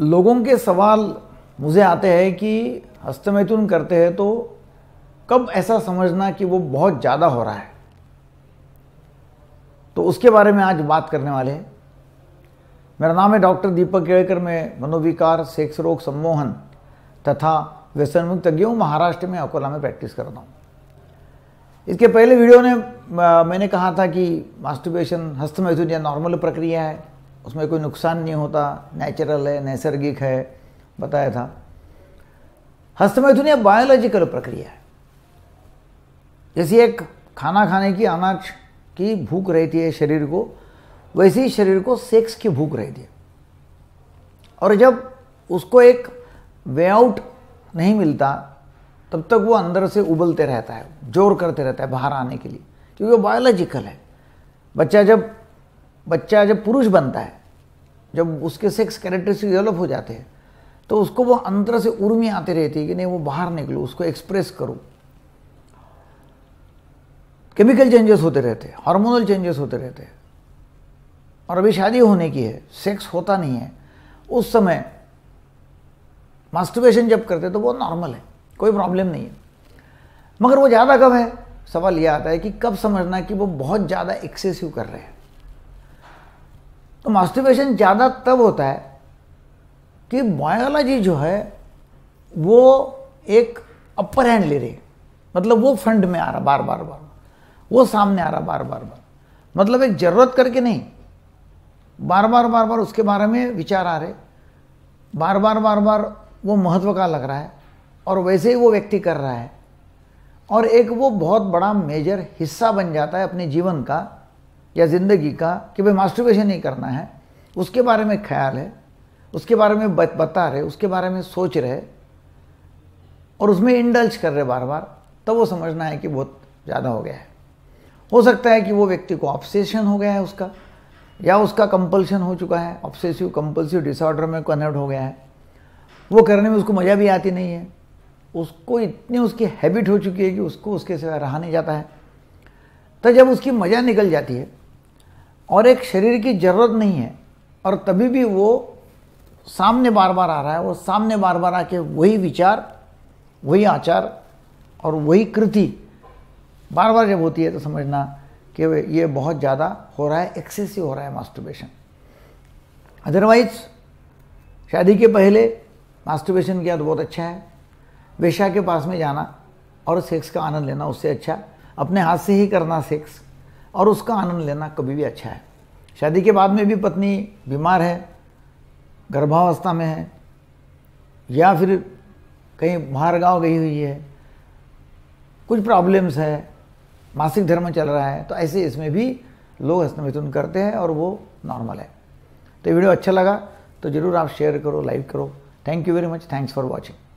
लोगों के सवाल मुझे आते हैं कि हस्तमैथुन करते हैं तो कब ऐसा समझना कि वो बहुत ज़्यादा हो रहा है तो उसके बारे में आज बात करने वाले हैं मेरा नाम है डॉक्टर दीपक केड़कर मैं मनोविकार सेक्स रोग सम्मोहन तथा व्यसन मुक्त हूँ महाराष्ट्र में अकोला में प्रैक्टिस कर रहा हूँ इसके पहले वीडियो ने मैंने कहा था कि मास्टरबेशन हस्तमैथुन या नॉर्मल प्रक्रिया है उसमें कोई नुकसान नहीं होता नेचुरल है नैसर्गिक है बताया था हस्तमैथुन यह बायोलॉजिकल प्रक्रिया है जैसे एक खाना खाने की अनाज की भूख रहती है शरीर को वैसे ही शरीर को सेक्स की भूख रहती है और जब उसको एक वे आउट नहीं मिलता तब तक वो अंदर से उबलते रहता है जोर करते रहता है बाहर आने के लिए क्योंकि वो बायोलॉजिकल है बच्चा जब बच्चा जब पुरुष बनता है जब उसके सेक्स कैरेक्टरिस्टिक डेवलप हो जाते हैं तो उसको वो अंदर से उर्मी आती रहती है कि नहीं वो बाहर निकलो उसको एक्सप्रेस करो केमिकल चेंजेस होते रहते हैं हार्मोनल चेंजेस होते रहते हैं और अभी शादी होने की है सेक्स होता नहीं है उस समय मास्टरबेशन जब करते तो वो नॉर्मल है कोई प्रॉब्लम नहीं है मगर वो ज़्यादा कब है सवाल ये आता है कि कब समझना कि वो बहुत ज़्यादा एक्सेसिव कर रहे हैं तो मास्टिवेशन ज़्यादा तब होता है कि बायोलॉजी जो है वो एक अपर हैंड ले रही मतलब वो फ्रंट में आ रहा बार बार बार वो सामने आ रहा बार बार बार मतलब एक जरूरत करके नहीं बार बार बार बार उसके बारे में विचार आ रहे बार बार बार बार वो महत्व का लग रहा है और वैसे ही वो व्यक्ति कर रहा है और एक वो बहुत बड़ा मेजर हिस्सा बन जाता है अपने जीवन का या ज़िंदगी का कि भाई मास्टरबेशन नहीं करना है उसके बारे में ख्याल है उसके बारे में बता रहे उसके बारे में सोच रहे और उसमें इंडल्ज कर रहे बार बार तब तो वो समझना है कि बहुत ज़्यादा हो गया है हो सकता है कि वो व्यक्ति को ऑप्शेशन हो गया है उसका या उसका कंपल्शन हो चुका है ऑप्शेसिव कंपल्सिव डिसऑर्डर में कन्वर्ट हो गया है वो करने में उसको मज़ा भी आती नहीं है उसको इतनी उसकी हैबिट हो चुकी है कि उसको उसके सिवा रहा नहीं जाता है तो जब उसकी मज़ा निकल जाती है और एक शरीर की ज़रूरत नहीं है और तभी भी वो सामने बार बार आ रहा है वो सामने बार बार आके वही विचार वही आचार और वही कृति बार बार जब होती है तो समझना कि ये बहुत ज़्यादा हो रहा है एक्सेसिव हो रहा है मास्टरबेशन अदरवाइज शादी के पहले मास्टरबेशन किया तो बहुत अच्छा है वेशा के पास में जाना और सेक्स का आनंद लेना उससे अच्छा अपने हाथ से ही करना सेक्स और उसका आनंद लेना कभी भी अच्छा है शादी के बाद में भी पत्नी बीमार है गर्भावस्था में है या फिर कहीं बाहर गाँव गई हुई है कुछ प्रॉब्लम्स है मासिक धर्म चल रहा है तो ऐसे इसमें भी लोग हस्त मिथुन करते हैं और वो नॉर्मल है तो वीडियो अच्छा लगा तो ज़रूर आप शेयर करो लाइक करो thank you very much thanks for watching